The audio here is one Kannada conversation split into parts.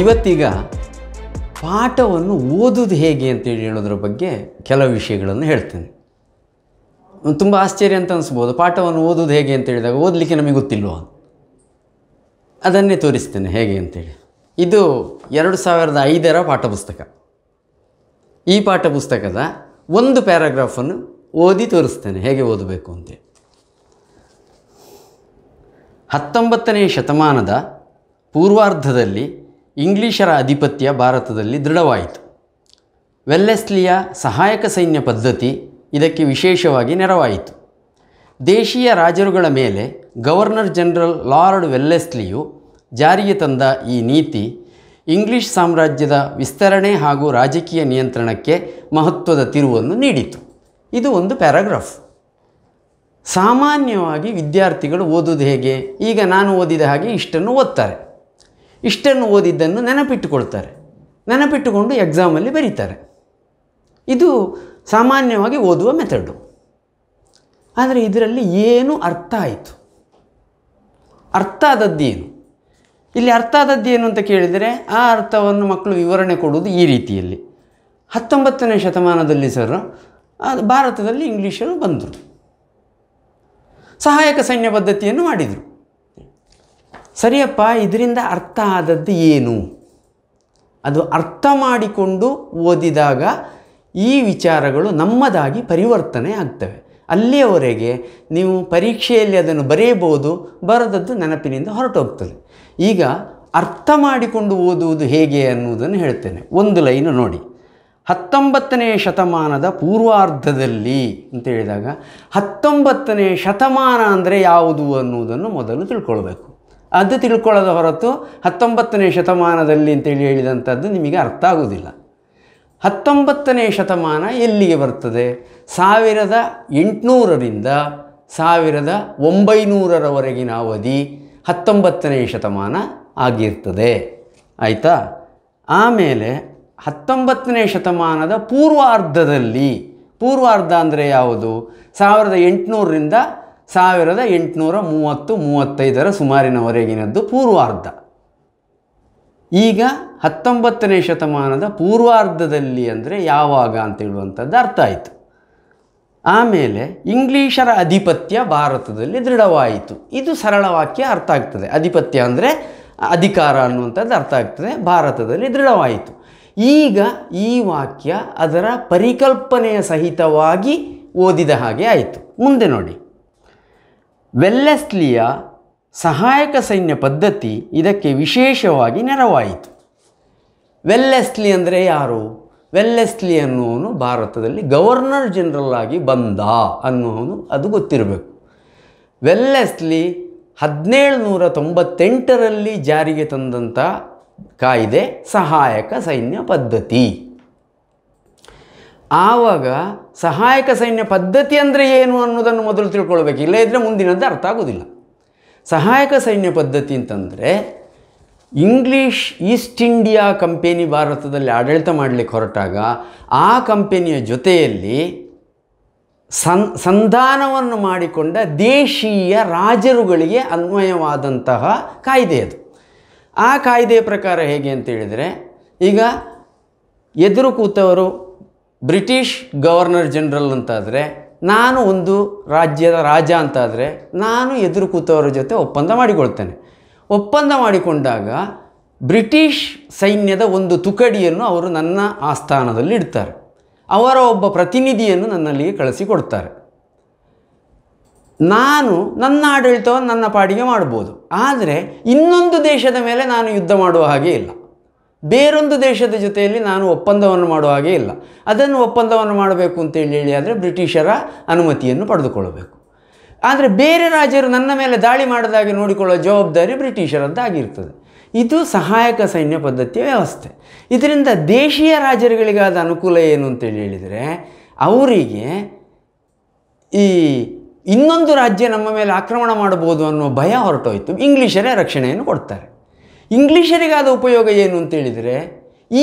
ಇವತ್ತೀಗ ಪಾಠವನ್ನು ಓದೋದು ಹೇಗೆ ಅಂತೇಳಿ ಹೇಳೋದ್ರ ಬಗ್ಗೆ ಕೆಲವು ವಿಷಯಗಳನ್ನು ಹೇಳ್ತೇನೆ ತುಂಬ ಆಶ್ಚರ್ಯ ಅಂತ ಅನಿಸ್ಬೋದು ಪಾಠವನ್ನು ಓದೋದು ಹೇಗೆ ಅಂತ ಹೇಳಿದಾಗ ಓದಲಿಕ್ಕೆ ನಮಗೆ ಗೊತ್ತಿಲ್ವ ಅದನ್ನೇ ತೋರಿಸ್ತೇನೆ ಹೇಗೆ ಅಂತೇಳಿ ಇದು ಎರಡು ಸಾವಿರದ ಐದರ ಪಾಠಪುಸ್ತಕ ಈ ಪಾಠಪುಸ್ತಕದ ಒಂದು ಪ್ಯಾರಾಗ್ರಾಫನ್ನು ಓದಿ ತೋರಿಸ್ತೇನೆ ಹೇಗೆ ಓದಬೇಕು ಅಂತೇಳಿ ಹತ್ತೊಂಬತ್ತನೇ ಶತಮಾನದ ಪೂರ್ವಾರ್ಧದಲ್ಲಿ ಇಂಗ್ಲಿಷರ ಆಧಿಪತ್ಯ ಭಾರತದಲ್ಲಿ ದೃಢವಾಯಿತು ವೆಲ್ಲೆಸ್ಲಿಯ ಸಹಾಯಕ ಸೈನ್ಯ ಪದ್ಧತಿ ಇದಕ್ಕೆ ವಿಶೇಷವಾಗಿ ನೆರವಾಯಿತು ದೇಶೀಯ ರಾಜರುಗಳ ಮೇಲೆ ಗವರ್ನರ್ ಜನರಲ್ ಲಾರ್ಡ್ ವೆಲ್ಲೆಸ್ಲಿಯು ಜಾರಿಗೆ ತಂದ ಈ ನೀತಿ ಇಂಗ್ಲಿಷ್ ಸಾಮ್ರಾಜ್ಯದ ವಿಸ್ತರಣೆ ಹಾಗೂ ರಾಜಕೀಯ ನಿಯಂತ್ರಣಕ್ಕೆ ಮಹತ್ವದ ತಿರುವನ್ನು ನೀಡಿತು ಇದು ಒಂದು ಪ್ಯಾರಾಗ್ರಾಫ್ ಸಾಮಾನ್ಯವಾಗಿ ವಿದ್ಯಾರ್ಥಿಗಳು ಓದುವುದು ಹೇಗೆ ಈಗ ನಾನು ಓದಿದ ಹಾಗೆ ಇಷ್ಟನ್ನು ಓದ್ತಾರೆ ಇಷ್ಟನ್ನು ಓದಿದ್ದನ್ನು ನೆನಪಿಟ್ಟುಕೊಳ್ತಾರೆ ನೆನಪಿಟ್ಟುಕೊಂಡು ಎಕ್ಸಾಮಲ್ಲಿ ಬರೀತಾರೆ ಇದು ಸಾಮಾನ್ಯವಾಗಿ ಓದುವ ಮೆಥಡು ಆದರೆ ಇದರಲ್ಲಿ ಏನು ಅರ್ಥ ಆಯಿತು ಅರ್ಥ ಆದದ್ದೇನು ಇಲ್ಲಿ ಅರ್ಥ ಆದದ್ದೇನು ಅಂತ ಕೇಳಿದರೆ ಆ ಅರ್ಥವನ್ನು ಮಕ್ಕಳು ವಿವರಣೆ ಕೊಡುವುದು ಈ ರೀತಿಯಲ್ಲಿ ಹತ್ತೊಂಬತ್ತನೇ ಶತಮಾನದಲ್ಲಿ ಸರ್ ಭಾರತದಲ್ಲಿ ಇಂಗ್ಲೀಷರು ಬಂದರು ಸಹಾಯಕ ಸೈನ್ಯ ಪದ್ಧತಿಯನ್ನು ಮಾಡಿದರು ಸರಿಯಪ್ಪ ಇದರಿಂದ ಅರ್ಥ ಆದದ್ದು ಏನು ಅದು ಅರ್ಥ ಮಾಡಿಕೊಂಡು ಓದಿದಾಗ ಈ ವಿಚಾರಗಳು ನಮ್ಮದಾಗಿ ಪರಿವರ್ತನೆ ಆಗ್ತವೆ ಅಲ್ಲಿಯವರೆಗೆ ನೀವು ಪರೀಕ್ಷೆಯಲ್ಲಿ ಅದನ್ನು ಬರೆಯಬಹುದು ಬರದದ್ದು ನೆನಪಿನಿಂದ ಹೊರಟೋಗ್ತದೆ ಈಗ ಅರ್ಥ ಮಾಡಿಕೊಂಡು ಓದುವುದು ಹೇಗೆ ಅನ್ನುವುದನ್ನು ಹೇಳ್ತೇನೆ ಒಂದು ಲೈನು ನೋಡಿ ಹತ್ತೊಂಬತ್ತನೇ ಶತಮಾನದ ಪೂರ್ವಾರ್ಧದಲ್ಲಿ ಅಂತ ಹೇಳಿದಾಗ ಹತ್ತೊಂಬತ್ತನೇ ಶತಮಾನ ಅಂದರೆ ಯಾವುದು ಅನ್ನುವುದನ್ನು ಮೊದಲು ತಿಳ್ಕೊಳ್ಬೇಕು ಅದು ತಿಳ್ಕೊಳ್ಳೋದು ಹೊರತು ಹತ್ತೊಂಬತ್ತನೇ ಶತಮಾನದಲ್ಲಿ ಅಂತೇಳಿ ಹೇಳಿದಂಥದ್ದು ನಿಮಗೆ ಅರ್ಥ ಆಗೋದಿಲ್ಲ ಹತ್ತೊಂಬತ್ತನೇ ಶತಮಾನ ಎಲ್ಲಿಗೆ ಬರ್ತದೆ ಸಾವಿರದ ಎಂಟುನೂರರಿಂದ ಸಾವಿರದ ಒಂಬೈನೂರರವರೆಗಿನ ಅವಧಿ ಹತ್ತೊಂಬತ್ತನೇ ಶತಮಾನ ಆಗಿರ್ತದೆ ಆಯಿತಾ ಆಮೇಲೆ ಹತ್ತೊಂಬತ್ತನೇ ಶತಮಾನದ ಪೂರ್ವಾರ್ಧದಲ್ಲಿ ಪೂರ್ವಾರ್ಧ ಅಂದರೆ ಯಾವುದು ಸಾವಿರದ ಎಂಟುನೂರರಿಂದ ಸಾವಿರದ ಎಂಟುನೂರ ಮೂವತ್ತು ಮೂವತ್ತೈದರ ಸುಮಾರಿನವರೆಗಿನದ್ದು ಪೂರ್ವಾರ್ಧ ಈಗ ಹತ್ತೊಂಬತ್ತನೇ ಶತಮಾನದ ಪೂರ್ವಾರ್ಧದಲ್ಲಿ ಅಂದರೆ ಯಾವಾಗ ಅಂತ ಅರ್ಥ ಆಯಿತು ಆಮೇಲೆ ಇಂಗ್ಲೀಷರ ಅಧಿಪತ್ಯ ಭಾರತದಲ್ಲಿ ದೃಢವಾಯಿತು ಇದು ಸರಳ ವಾಕ್ಯ ಅರ್ಥ ಆಗ್ತದೆ ಅಧಿಪತ್ಯ ಅಂದರೆ ಅಧಿಕಾರ ಅನ್ನುವಂಥದ್ದು ಅರ್ಥ ಆಗ್ತದೆ ಭಾರತದಲ್ಲಿ ದೃಢವಾಯಿತು ಈಗ ಈ ವಾಕ್ಯ ಅದರ ಪರಿಕಲ್ಪನೆಯ ಸಹಿತವಾಗಿ ಓದಿದ ಹಾಗೆ ಆಯಿತು ಮುಂದೆ ನೋಡಿ ವೆಲ್ಲೆಸ್ಲಿಯ ಸಹಾಯಕ ಸೈನ್ಯ ಪದ್ಧತಿ ಇದಕ್ಕೆ ವಿಶೇಷವಾಗಿ ನೆರವಾಯಿತು ವೆಲ್ಲೆಸ್ಲಿ ಅಂದರೆ ಯಾರು ವೆಲ್ಲೆಸ್ಲಿ ಅನ್ನುವನು ಭಾರತದಲ್ಲಿ ಗವರ್ನರ್ ಜನರಲ್ ಆಗಿ ಬಂದ ಅನ್ನುವನು ಅದು ಗೊತ್ತಿರಬೇಕು ವೆಲ್ಲೆಸ್ಲಿ ಹದಿನೇಳು ನೂರ ತೊಂಬತ್ತೆಂಟರಲ್ಲಿ ಜಾರಿಗೆ ತಂದಂಥ ಕಾಯ್ದೆ ಸಹಾಯಕ ಸೈನ್ಯ ಪದ್ಧತಿ ಆವಾಗ ಸಹಾಯಕ ಸೈನ್ಯ ಪದ್ಧತಿ ಅಂದರೆ ಏನು ಅನ್ನೋದನ್ನು ಮೊದಲು ತಿಳ್ಕೊಳ್ಬೇಕು ಇಲ್ಲ ಇದ್ದರೆ ಮುಂದಿನದ್ದು ಅರ್ಥ ಆಗೋದಿಲ್ಲ ಸಹಾಯಕ ಸೈನ್ಯ ಪದ್ಧತಿ ಅಂತಂದರೆ ಇಂಗ್ಲೀಷ್ ಈಸ್ಟ್ ಇಂಡಿಯಾ ಕಂಪೆನಿ ಭಾರತದಲ್ಲಿ ಆಡಳಿತ ಮಾಡಲಿಕ್ಕೆ ಹೊರಟಾಗ ಆ ಕಂಪೆನಿಯ ಜೊತೆಯಲ್ಲಿ ಸನ್ ಸಂಧಾನವನ್ನು ಮಾಡಿಕೊಂಡ ದೇಶೀಯ ರಾಜರುಗಳಿಗೆ ಅನ್ವಯವಾದಂತಹ ಕಾಯ್ದೆ ಅದು ಆ ಕಾಯ್ದೆಯ ಪ್ರಕಾರ ಹೇಗೆ ಅಂತೇಳಿದರೆ ಈಗ ಎದುರು ಕೂತವರು ಬ್ರಿಟಿಷ್ ಗವರ್ನರ್ ಜನರಲ್ ಅಂತಾದರೆ ನಾನು ಒಂದು ರಾಜ್ಯದ ರಾಜ ಅಂತಾದರೆ ನಾನು ಎದುರು ಕೂತವರ ಜೊತೆ ಒಪ್ಪಂದ ಮಾಡಿಕೊಳ್ತೇನೆ ಒಪ್ಪಂದ ಮಾಡಿಕೊಂಡಾಗ ಬ್ರಿಟಿಷ್ ಸೈನ್ಯದ ಒಂದು ತುಕಡಿಯನ್ನು ಅವರು ನನ್ನ ಆಸ್ಥಾನದಲ್ಲಿ ಇಡ್ತಾರೆ ಅವರ ಒಬ್ಬ ಪ್ರತಿನಿಧಿಯನ್ನು ನನ್ನಲ್ಲಿಗೆ ಕಳಿಸಿಕೊಡ್ತಾರೆ ನಾನು ನನ್ನ ಆಡಳಿತವನ್ನು ನನ್ನ ಪಾಡಿಗೆ ಮಾಡ್ಬೋದು ಆದರೆ ಇನ್ನೊಂದು ದೇಶದ ಮೇಲೆ ನಾನು ಯುದ್ಧ ಮಾಡುವ ಹಾಗೆ ಇಲ್ಲ ಬೇರೊಂದು ದೇಶದ ಜೊತೆಯಲ್ಲಿ ನಾನು ಒಪ್ಪಂದವನ್ನು ಮಾಡುವ ಹಾಗೆ ಇಲ್ಲ ಅದನ್ನು ಒಪ್ಪಂದವನ್ನು ಮಾಡಬೇಕು ಅಂತೇಳಿ ಹೇಳಿ ಆದರೆ ಬ್ರಿಟಿಷರ ಅನುಮತಿಯನ್ನು ಪಡೆದುಕೊಳ್ಳಬೇಕು ಆದರೆ ಬೇರೆ ರಾಜರು ನನ್ನ ಮೇಲೆ ದಾಳಿ ಮಾಡದಾಗೆ ನೋಡಿಕೊಳ್ಳೋ ಜವಾಬ್ದಾರಿ ಆಗಿರ್ತದೆ ಇದು ಸಹಾಯಕ ಸೈನ್ಯ ಪದ್ಧತಿಯ ವ್ಯವಸ್ಥೆ ಇದರಿಂದ ದೇಶೀಯ ರಾಜರುಗಳಿಗಾದ ಅನುಕೂಲ ಏನು ಅಂತೇಳಿ ಹೇಳಿದರೆ ಅವರಿಗೆ ಈ ಇನ್ನೊಂದು ರಾಜ್ಯ ನಮ್ಮ ಮೇಲೆ ಆಕ್ರಮಣ ಮಾಡಬಹುದು ಅನ್ನೋ ಭಯ ಹೊರಟೋಯ್ತು ಇಂಗ್ಲೀಷರೇ ರಕ್ಷಣೆಯನ್ನು ಕೊಡ್ತಾರೆ ಇಂಗ್ಲೀಷರಿಗಾದ ಉಪಯೋಗ ಏನು ಅಂತೇಳಿದರೆ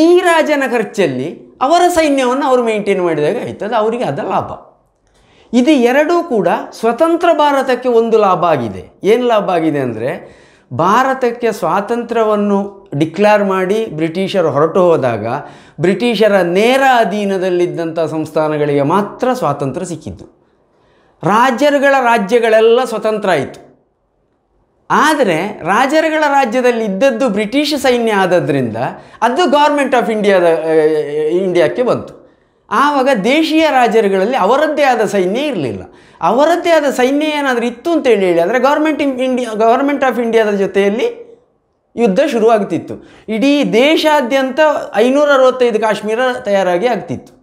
ಈ ರಾಜನ ಖರ್ಚಲ್ಲಿ ಅವರ ಸೈನ್ಯವನ್ನು ಅವರು ಮೇಂಟೈನ್ ಮಾಡಿದಾಗ ಆಯ್ತದೆ ಅವರಿಗೆ ಅದ ಲಾಭ ಇದು ಎರಡೂ ಕೂಡ ಸ್ವತಂತ್ರ ಭಾರತಕ್ಕೆ ಒಂದು ಲಾಭ ಆಗಿದೆ ಏನು ಲಾಭ ಆಗಿದೆ ಅಂದರೆ ಭಾರತಕ್ಕೆ ಸ್ವಾತಂತ್ರ್ಯವನ್ನು ಡಿಕ್ಲೇರ್ ಮಾಡಿ ಬ್ರಿಟಿಷರು ಹೊರಟು ಹೋದಾಗ ಬ್ರಿಟಿಷರ ನೇರ ಅಧೀನದಲ್ಲಿದ್ದಂಥ ಸಂಸ್ಥಾನಗಳಿಗೆ ಮಾತ್ರ ಸ್ವಾತಂತ್ರ್ಯ ಸಿಕ್ಕಿದ್ದು ರಾಜರುಗಳ ರಾಜ್ಯಗಳೆಲ್ಲ ಸ್ವತಂತ್ರ ಆಯಿತು ಆದರೆ ರಾಜರುಗಳ ರಾಜ್ಯದಲ್ಲಿ ಇದ್ದದ್ದು ಬ್ರಿಟಿಷ್ ಸೈನ್ಯ ಆದದ್ರಿಂದ ಅದು ಗೌರ್ಮೆಂಟ್ ಆಫ್ ಇಂಡಿಯಾದ ಇಂಡಿಯಾಕ್ಕೆ ಬಂತು ಆವಾಗ ದೇಶೀಯ ರಾಜರುಗಳಲ್ಲಿ ಅವರದ್ದೇ ಆದ ಸೈನ್ಯ ಇರಲಿಲ್ಲ ಅವರದ್ದೇ ಆದ ಸೈನ್ಯ ಏನಾದರೂ ಇತ್ತು ಅಂತೇಳಿ ಹೇಳಿ ಅಂದರೆ ಗೌರ್ಮೆಂಟ್ ಇಂಡಿಯಾ ಗೌರ್ಮೆಂಟ್ ಆಫ್ ಇಂಡಿಯಾದ ಜೊತೆಯಲ್ಲಿ ಯುದ್ಧ ಶುರುವಾಗ್ತಿತ್ತು ಇಡೀ ದೇಶಾದ್ಯಂತ ಐನೂರ ಅರವತ್ತೈದು ಕಾಶ್ಮೀರ ತಯಾರಾಗಿ ಆಗ್ತಿತ್ತು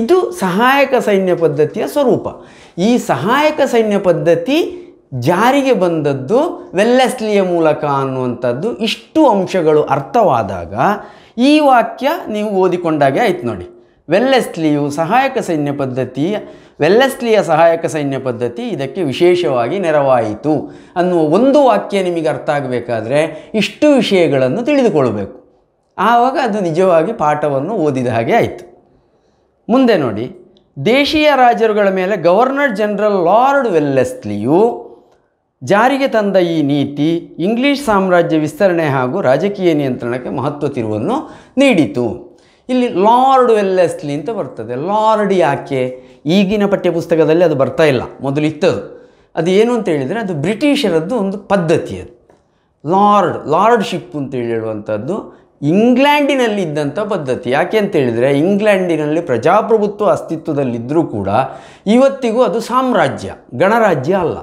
ಇದು ಸಹಾಯಕ ಸೈನ್ಯ ಪದ್ಧತಿಯ ಸ್ವರೂಪ ಈ ಸಹಾಯಕ ಸೈನ್ಯ ಪದ್ಧತಿ ಜಾರಿಗೆ ಬಂದದ್ದು ವೆಲ್ಲೆಸ್ಲಿಯ ಮೂಲಕ ಅನ್ನುವಂಥದ್ದು ಇಷ್ಟು ಅಂಶಗಳು ಅರ್ಥವಾದಾಗ ಈ ವಾಕ್ಯ ನೀವು ಓದಿಕೊಂಡಾಗೆ ಆಯ್ತು ನೋಡಿ ವೆಲ್ಲೆಸ್ಲಿಯು ಸಹಾಯಕ ಸೈನ್ಯ ಪದ್ಧತಿ ವೆಲ್ಲೆಸ್ಲಿಯ ಸಹಾಯಕ ಸೈನ್ಯ ಪದ್ಧತಿ ಇದಕ್ಕೆ ವಿಶೇಷವಾಗಿ ನೆರವಾಯಿತು ಅನ್ನುವ ಒಂದು ವಾಕ್ಯ ನಿಮಗೆ ಅರ್ಥ ಆಗಬೇಕಾದ್ರೆ ಇಷ್ಟು ವಿಷಯಗಳನ್ನು ತಿಳಿದುಕೊಳ್ಳಬೇಕು ಆವಾಗ ಅದು ನಿಜವಾಗಿ ಪಾಠವನ್ನು ಓದಿದ ಹಾಗೆ ಆಯಿತು ಮುಂದೆ ನೋಡಿ ದೇಶೀಯ ರಾಜರುಗಳ ಮೇಲೆ ಗವರ್ನರ್ ಜನರಲ್ ಲಾರ್ಡ್ ವೆಲ್ಲೆಸ್ಲಿಯು ಜಾರಿಗೆ ತಂದ ಈ ನೀತಿ ಇಂಗ್ಲಿಷ್ ಸಾಮ್ರಾಜ್ಯ ವಿಸ್ತರಣೆ ಹಾಗೂ ರಾಜಕೀಯ ನಿಯಂತ್ರಣಕ್ಕೆ ಮಹತ್ವ ತಿರುವನ್ನು ನೀಡಿತು ಇಲ್ಲಿ ಲಾರ್ಡ್ ವೆಲ್ಲೆಸ್ಲಿ ಅಂತ ಬರ್ತದೆ ಲಾರ್ಡ್ ಯಾಕೆ ಈಗಿನ ಪಠ್ಯಪುಸ್ತಕದಲ್ಲಿ ಅದು ಬರ್ತಾ ಇಲ್ಲ ಮೊದಲು ಇತ್ತದು ಅದು ಏನು ಅಂತ ಹೇಳಿದರೆ ಅದು ಬ್ರಿಟಿಷರದ್ದು ಒಂದು ಪದ್ಧತಿ ಅದು ಲಾರ್ಡ್ ಲಾರ್ಡ್ಶಿಪ್ ಅಂತ ಹೇಳುವಂಥದ್ದು ಇಂಗ್ಲೆಂಡಿನಲ್ಲಿ ಇದ್ದಂಥ ಪದ್ಧತಿ ಯಾಕೆ ಅಂತ ಹೇಳಿದರೆ ಇಂಗ್ಲೆಂಡಿನಲ್ಲಿ ಪ್ರಜಾಪ್ರಭುತ್ವ ಅಸ್ತಿತ್ವದಲ್ಲಿದ್ದರೂ ಕೂಡ ಇವತ್ತಿಗೂ ಅದು ಸಾಮ್ರಾಜ್ಯ ಗಣರಾಜ್ಯ ಅಲ್ಲ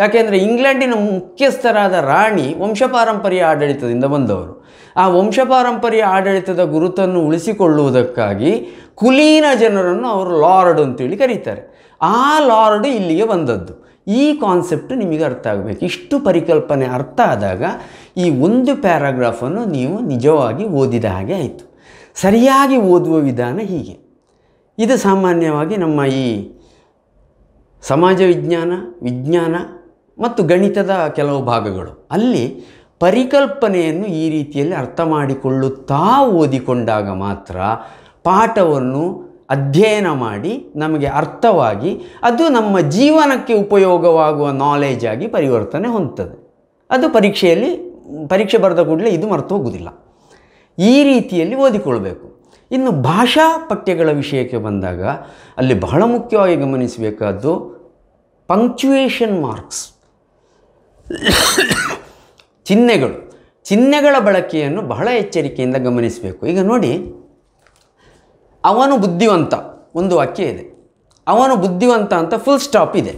ಯಾಕೆಂದರೆ ಇಂಗ್ಲೆಂಡಿನ ಮುಖ್ಯಸ್ಥರಾದ ರಾಣಿ ವಂಶಪಾರಂಪರ್ಯ ಆಡಳಿತದಿಂದ ಬಂದವರು ಆ ವಂಶಪಾರಂಪರ್ಯ ಆಡಳಿತದ ಗುರುತನ್ನು ಉಳಿಸಿಕೊಳ್ಳುವುದಕ್ಕಾಗಿ ಕುಲೀನ ಜನರನ್ನು ಅವರು ಲಾರ್ಡ್ ಅಂತೇಳಿ ಕರೀತಾರೆ ಆ ಲಾರ್ಡ್ ಇಲ್ಲಿಗೆ ಬಂದದ್ದು ಈ ಕಾನ್ಸೆಪ್ಟ್ ನಿಮಗೆ ಅರ್ಥ ಆಗಬೇಕು ಇಷ್ಟು ಪರಿಕಲ್ಪನೆ ಅರ್ಥ ಆದಾಗ ಈ ಒಂದು ಪ್ಯಾರಾಗ್ರಾಫನ್ನು ನೀವು ನಿಜವಾಗಿ ಓದಿದ ಹಾಗೆ ಆಯಿತು ಸರಿಯಾಗಿ ಓದುವ ವಿಧಾನ ಹೀಗೆ ಇದು ಸಾಮಾನ್ಯವಾಗಿ ನಮ್ಮ ಈ ಸಮಾಜ ವಿಜ್ಞಾನ ವಿಜ್ಞಾನ ಮತ್ತು ಗಣಿತದ ಕೆಲವು ಭಾಗಗಳು ಅಲ್ಲಿ ಪರಿಕಲ್ಪನೆಯನ್ನು ಈ ರೀತಿಯಲ್ಲಿ ಅರ್ಥ ಮಾಡಿಕೊಳ್ಳುತ್ತಾ ಓದಿಕೊಂಡಾಗ ಮಾತ್ರ ಪಾಠವನ್ನು ಅಧ್ಯಯನ ಮಾಡಿ ನಮಗೆ ಅರ್ಥವಾಗಿ ಅದು ನಮ್ಮ ಜೀವನಕ್ಕೆ ಉಪಯೋಗವಾಗುವ ನಾಲೆಜ್ ಆಗಿ ಪರಿವರ್ತನೆ ಹೊಂದುತ್ತದೆ ಅದು ಪರೀಕ್ಷೆಯಲ್ಲಿ ಪರೀಕ್ಷೆ ಬರೆದ ಕೂಡಲೇ ಇದು ಮರೆತು ಹೋಗುವುದಿಲ್ಲ ಈ ರೀತಿಯಲ್ಲಿ ಓದಿಕೊಳ್ಬೇಕು ಇನ್ನು ಭಾಷಾ ಪಠ್ಯಗಳ ವಿಷಯಕ್ಕೆ ಬಂದಾಗ ಅಲ್ಲಿ ಬಹಳ ಮುಖ್ಯವಾಗಿ ಗಮನಿಸಬೇಕಾದ್ದು ಪಂಕ್ಚುಯೇಷನ್ ಮಾರ್ಕ್ಸ್ ಚಿಹ್ನೆಗಳು ಚಿಹ್ನೆಗಳ ಬಳಕೆಯನ್ನು ಬಹಳ ಎಚ್ಚರಿಕೆಯಿಂದ ಗಮನಿಸಬೇಕು ಈಗ ನೋಡಿ ಅವನು ಬುದ್ಧಿವಂತ ಒಂದು ವಾಕ್ಯ ಇದೆ ಅವನು ಬುದ್ಧಿವಂತ ಅಂತ ಫುಲ್ ಸ್ಟಾಪ್ ಇದೆ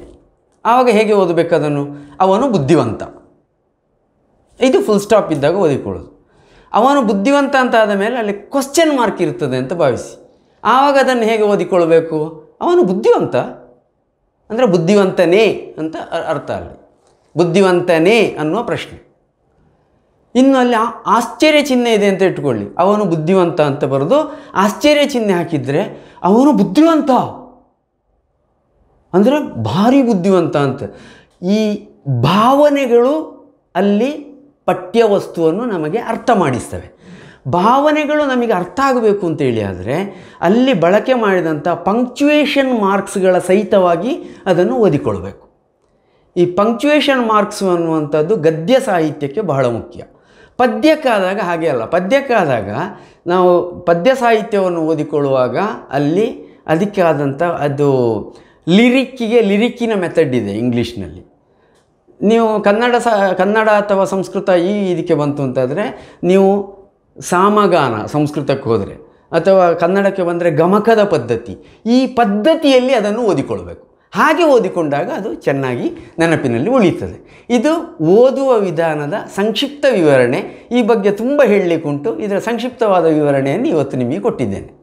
ಆವಾಗ ಹೇಗೆ ಅದನ್ನು ಅವನು ಬುದ್ಧಿವಂತ ಇದು ಫುಲ್ ಸ್ಟಾಪ್ ಇದ್ದಾಗ ಓದಿಕೊಳ್ಳೋದು ಅವನು ಬುದ್ಧಿವಂತ ಅಂತ ಆದ ಮೇಲೆ ಅಲ್ಲಿ ಕ್ವಶ್ಚನ್ ಮಾರ್ಕ್ ಇರ್ತದೆ ಅಂತ ಭಾವಿಸಿ ಆವಾಗ ಅದನ್ನು ಹೇಗೆ ಓದಿಕೊಳ್ಬೇಕು ಅವನು ಬುದ್ಧಿವಂತ ಅಂದರೆ ಬುದ್ಧಿವಂತನೇ ಅಂತ ಅರ್ಥ ಅಲ್ಲಿ ಬುದ್ಧಿವಂತನೇ ಅನ್ನುವ ಪ್ರಶ್ನೆ ಇನ್ನು ಅಲ್ಲಿ ಆಶ್ಚರ್ಯ ಚಿಹ್ನೆ ಇದೆ ಅಂತ ಇಟ್ಕೊಳ್ಳಿ ಅವನು ಬುದ್ಧಿವಂತ ಅಂತ ಬರೆದು ಆಶ್ಚರ್ಯ ಚಿಹ್ನೆ ಹಾಕಿದರೆ ಅವನು ಬುದ್ಧಿವಂತ ಅಂದರೆ ಭಾರಿ ಬುದ್ಧಿವಂತ ಅಂತ ಈ ಭಾವನೆಗಳು ಅಲ್ಲಿ ಪಠ್ಯ ವಸ್ತುವನ್ನು ನಮಗೆ ಅರ್ಥ ಮಾಡಿಸ್ತವೆ ಭಾವನೆಗಳು ನಮಗೆ ಅರ್ಥ ಆಗಬೇಕು ಅಂತೇಳಿ ಆದರೆ ಅಲ್ಲಿ ಬಳಕೆ ಮಾಡಿದಂಥ ಪಂಕ್ಚುಯೇಷನ್ ಮಾರ್ಕ್ಸ್ಗಳ ಸಹಿತವಾಗಿ ಅದನ್ನು ಓದಿಕೊಳ್ಬೇಕು ಈ ಪಂಕ್ಚುಯೇಷನ್ ಮಾರ್ಕ್ಸ್ ಅನ್ನುವಂಥದ್ದು ಗದ್ಯ ಸಾಹಿತ್ಯಕ್ಕೆ ಬಹಳ ಮುಖ್ಯ ಪದ್ಯಕ್ಕಾದಾಗ ಹಾಗೆ ಅಲ್ಲ ಪದ್ಯಕ್ಕಾದಾಗ ನಾವು ಪದ್ಯ ಸಾಹಿತ್ಯವನ್ನು ಓದಿಕೊಳ್ಳುವಾಗ ಅಲ್ಲಿ ಅದಕ್ಕೆ ಆದಂಥ ಅದು ಲಿರಿಕ್ಕಿಗೆ ಲಿರಿಕ್ಕಿನ ಮೆಥಡ್ ಇದೆ ಇಂಗ್ಲೀಷ್ನಲ್ಲಿ ನೀವು ಕನ್ನಡ ಸ ಕನ್ನಡ ಅಥವಾ ಸಂಸ್ಕೃತ ಈ ಇದಕ್ಕೆ ಬಂತು ಅಂತಂದರೆ ನೀವು ಸಾಮಗಾನ ಸಂಸ್ಕೃತಕ್ಕೆ ಹೋದರೆ ಅಥವಾ ಕನ್ನಡಕ್ಕೆ ಬಂದರೆ ಗಮಕದ ಪದ್ಧತಿ ಈ ಪದ್ಧತಿಯಲ್ಲಿ ಅದನ್ನು ಓದಿಕೊಳ್ಬೇಕು ಹಾಗೆ ಓದಿಕೊಂಡಾಗ ಅದು ಚೆನ್ನಾಗಿ ನೆನಪಿನಲ್ಲಿ ಉಳಿಯುತ್ತದೆ ಇದು ಓದುವ ವಿಧಾನದ ಸಂಕ್ಷಿಪ್ತ ವಿವರಣೆ ಈ ಬಗ್ಗೆ ತುಂಬ ಹೇಳಲಿಕ್ಕುಂಟು ಇದರ ಸಂಕ್ಷಿಪ್ತವಾದ ವಿವರಣೆಯನ್ನು ಇವತ್ತು ನಿಮಗೆ ಕೊಟ್ಟಿದ್ದೇನೆ